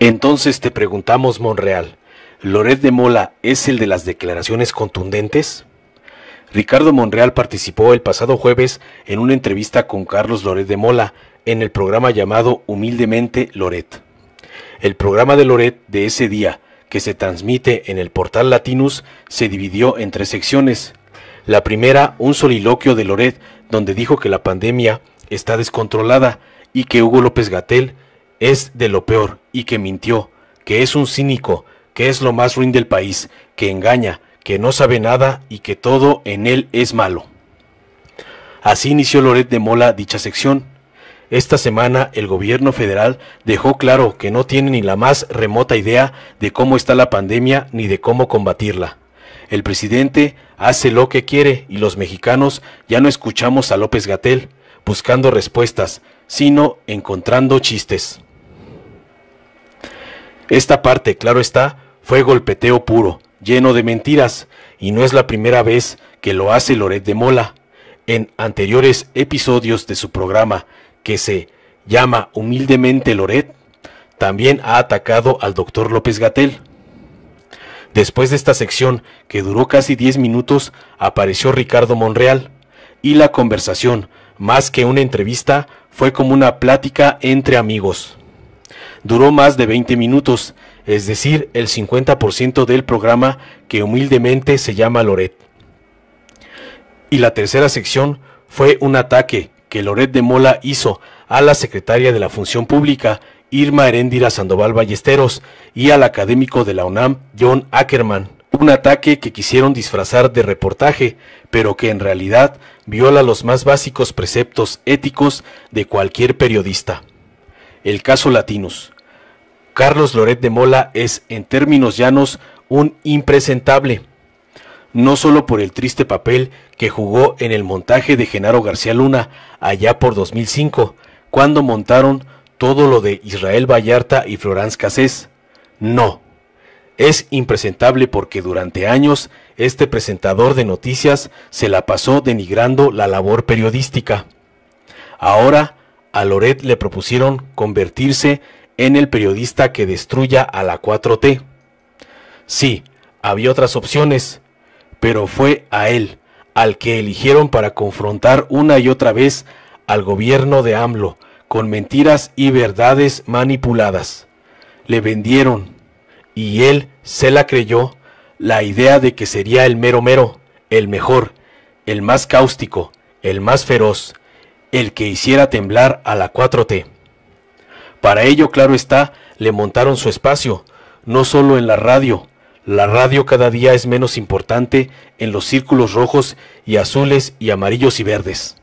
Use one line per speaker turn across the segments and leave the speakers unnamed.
Entonces te preguntamos, Monreal, ¿Loret de Mola es el de las declaraciones contundentes? Ricardo Monreal participó el pasado jueves en una entrevista con Carlos Loret de Mola en el programa llamado Humildemente Loret. El programa de Loret de ese día, que se transmite en el portal Latinus, se dividió en tres secciones. La primera, un soliloquio de Loret, donde dijo que la pandemia está descontrolada y que Hugo López Gatel es de lo peor y que mintió, que es un cínico, que es lo más ruin del país, que engaña, que no sabe nada y que todo en él es malo. Así inició Loret de Mola dicha sección. Esta semana el gobierno federal dejó claro que no tiene ni la más remota idea de cómo está la pandemia ni de cómo combatirla. El presidente hace lo que quiere y los mexicanos ya no escuchamos a López Gatel buscando respuestas, sino encontrando chistes. Esta parte, claro está, fue golpeteo puro, lleno de mentiras, y no es la primera vez que lo hace Loret de Mola. En anteriores episodios de su programa, que se llama humildemente Loret, también ha atacado al doctor López Gatel. Después de esta sección, que duró casi 10 minutos, apareció Ricardo Monreal, y la conversación, más que una entrevista, fue como una plática entre amigos duró más de 20 minutos, es decir, el 50% del programa que humildemente se llama Loret. Y la tercera sección fue un ataque que Loret de Mola hizo a la secretaria de la Función Pública, Irma Heréndira Sandoval Ballesteros, y al académico de la UNAM, John Ackerman. Un ataque que quisieron disfrazar de reportaje, pero que en realidad viola los más básicos preceptos éticos de cualquier periodista. El caso Latinos. Carlos Loret de Mola es, en términos llanos, un impresentable. No solo por el triste papel que jugó en el montaje de Genaro García Luna allá por 2005, cuando montaron todo lo de Israel Vallarta y Florence Cassés. No. Es impresentable porque durante años este presentador de noticias se la pasó denigrando la labor periodística. Ahora, a Loret le propusieron convertirse en el periodista que destruya a la 4T. Sí, había otras opciones, pero fue a él, al que eligieron para confrontar una y otra vez al gobierno de AMLO, con mentiras y verdades manipuladas. Le vendieron, y él se la creyó, la idea de que sería el mero mero, el mejor, el más cáustico, el más feroz, el que hiciera temblar a la 4T. Para ello, claro está, le montaron su espacio, no solo en la radio. La radio cada día es menos importante en los círculos rojos y azules y amarillos y verdes,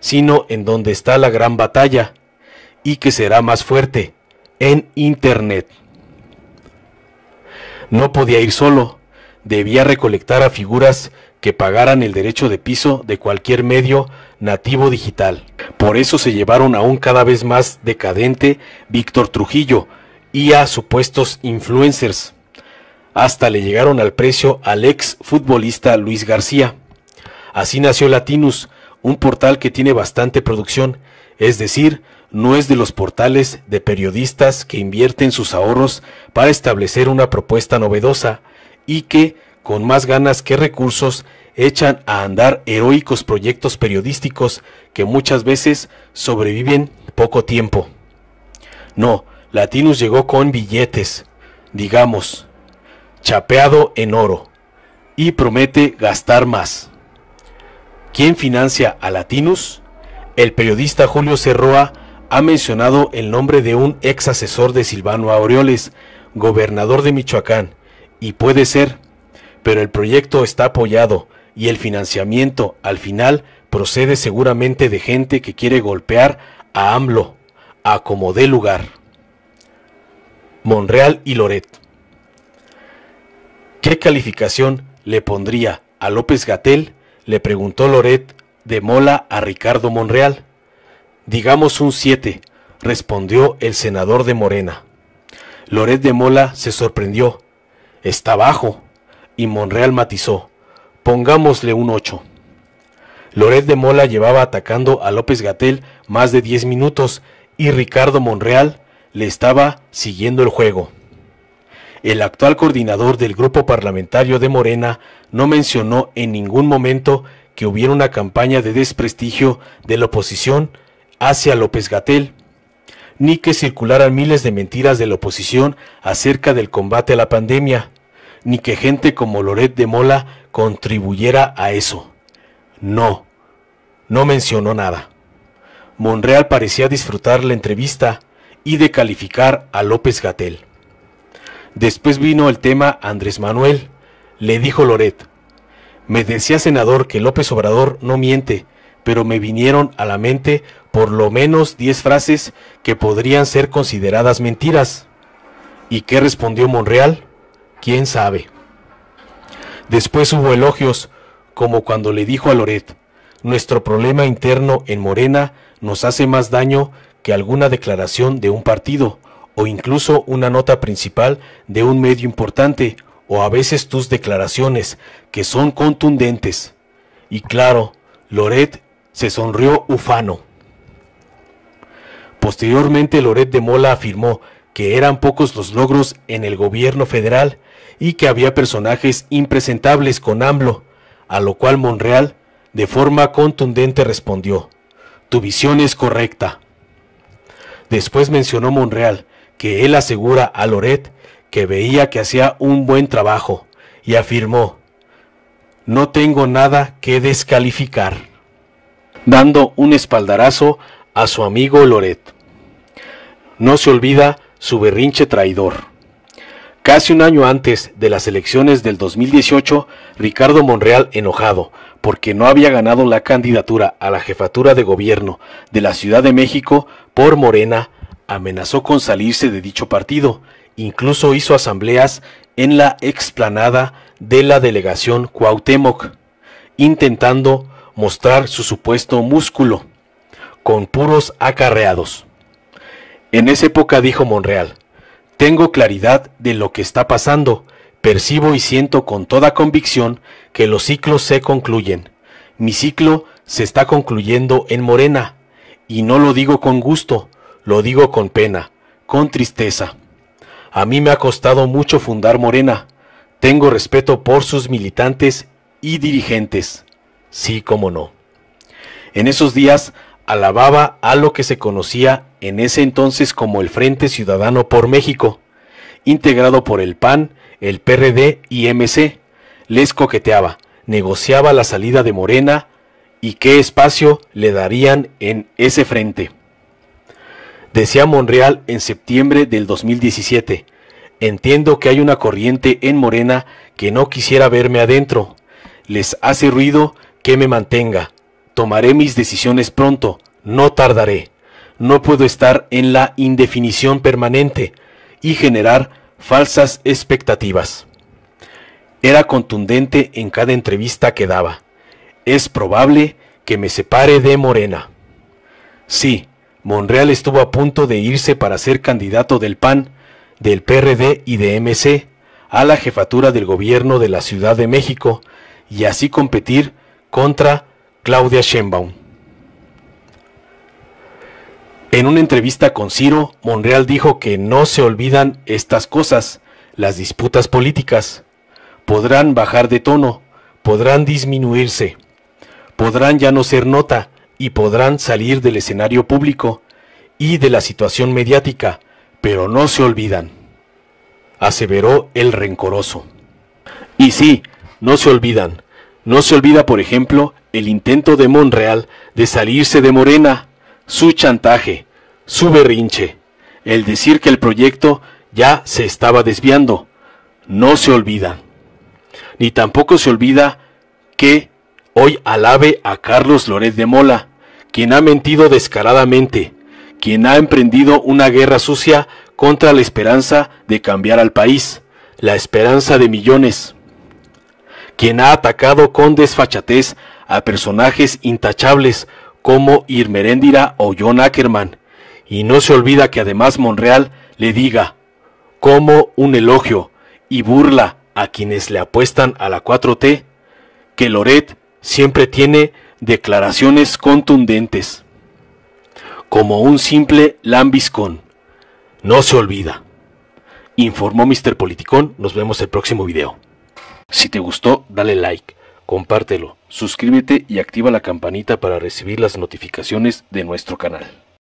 sino en donde está la gran batalla, y que será más fuerte, en Internet. No podía ir solo, debía recolectar a figuras que pagaran el derecho de piso de cualquier medio nativo digital. Por eso se llevaron a un cada vez más decadente Víctor Trujillo y a supuestos influencers. Hasta le llegaron al precio al ex futbolista Luis García. Así nació Latinus, un portal que tiene bastante producción, es decir, no es de los portales de periodistas que invierten sus ahorros para establecer una propuesta novedosa y que con más ganas que recursos, echan a andar heroicos proyectos periodísticos que muchas veces sobreviven poco tiempo. No, Latinus llegó con billetes, digamos, chapeado en oro, y promete gastar más. ¿Quién financia a Latinus? El periodista Julio Cerroa ha mencionado el nombre de un ex asesor de Silvano Aureoles, gobernador de Michoacán, y puede ser pero el proyecto está apoyado y el financiamiento, al final, procede seguramente de gente que quiere golpear a AMLO, a como dé lugar. Monreal y Loret. ¿Qué calificación le pondría a López Gatel? Le preguntó Loret de Mola a Ricardo Monreal. Digamos un 7, respondió el senador de Morena. Loret de Mola se sorprendió. Está bajo, y Monreal matizó, pongámosle un 8. Loret de Mola llevaba atacando a López Gatel más de 10 minutos y Ricardo Monreal le estaba siguiendo el juego. El actual coordinador del grupo parlamentario de Morena no mencionó en ningún momento que hubiera una campaña de desprestigio de la oposición hacia López Gatel, ni que circularan miles de mentiras de la oposición acerca del combate a la pandemia, ni que gente como Loret de Mola contribuyera a eso. No, no mencionó nada. Monreal parecía disfrutar la entrevista y de calificar a López Gatel. Después vino el tema Andrés Manuel. Le dijo Loret, me decía senador que López Obrador no miente, pero me vinieron a la mente por lo menos 10 frases que podrían ser consideradas mentiras. ¿Y qué respondió Monreal? ¿Quién sabe? Después hubo elogios, como cuando le dijo a Loret, nuestro problema interno en Morena nos hace más daño que alguna declaración de un partido, o incluso una nota principal de un medio importante, o a veces tus declaraciones, que son contundentes. Y claro, Loret se sonrió ufano. Posteriormente, Loret de Mola afirmó que eran pocos los logros en el gobierno federal y que había personajes impresentables con AMLO, a lo cual Monreal de forma contundente respondió, Tu visión es correcta. Después mencionó Monreal que él asegura a Loret que veía que hacía un buen trabajo y afirmó, No tengo nada que descalificar, dando un espaldarazo a su amigo Loret. No se olvida su berrinche traidor. Casi un año antes de las elecciones del 2018, Ricardo Monreal, enojado porque no había ganado la candidatura a la jefatura de gobierno de la Ciudad de México por Morena, amenazó con salirse de dicho partido. Incluso hizo asambleas en la explanada de la delegación Cuauhtémoc, intentando mostrar su supuesto músculo, con puros acarreados. En esa época dijo Monreal, tengo claridad de lo que está pasando, percibo y siento con toda convicción que los ciclos se concluyen. Mi ciclo se está concluyendo en Morena, y no lo digo con gusto, lo digo con pena, con tristeza. A mí me ha costado mucho fundar Morena. Tengo respeto por sus militantes y dirigentes. Sí, como no. En esos días alababa a lo que se conocía en ese entonces como el Frente Ciudadano por México, integrado por el PAN, el PRD y MC, les coqueteaba, negociaba la salida de Morena y qué espacio le darían en ese frente. Decía Monreal en septiembre del 2017, entiendo que hay una corriente en Morena que no quisiera verme adentro, les hace ruido que me mantenga, tomaré mis decisiones pronto, no tardaré no puedo estar en la indefinición permanente y generar falsas expectativas. Era contundente en cada entrevista que daba. Es probable que me separe de Morena. Sí, Monreal estuvo a punto de irse para ser candidato del PAN, del PRD y de MC a la jefatura del gobierno de la Ciudad de México y así competir contra Claudia Sheinbaum. En una entrevista con Ciro, Monreal dijo que no se olvidan estas cosas, las disputas políticas. Podrán bajar de tono, podrán disminuirse, podrán ya no ser nota y podrán salir del escenario público y de la situación mediática, pero no se olvidan, aseveró el rencoroso. Y sí, no se olvidan. No se olvida, por ejemplo, el intento de Monreal de salirse de Morena, su chantaje, su berrinche, el decir que el proyecto ya se estaba desviando. No se olvida. Ni tampoco se olvida que hoy alabe a Carlos Loret de Mola, quien ha mentido descaradamente, quien ha emprendido una guerra sucia contra la esperanza de cambiar al país, la esperanza de millones, quien ha atacado con desfachatez a personajes intachables como Irmeréndira o John Ackerman, y no se olvida que además Monreal le diga, como un elogio y burla a quienes le apuestan a la 4T, que Loret siempre tiene declaraciones contundentes, como un simple lambiscón. No se olvida. Informó Mr. Politicón, nos vemos el próximo video. Si te gustó, dale like, compártelo, suscríbete y activa la campanita para recibir las notificaciones de nuestro canal.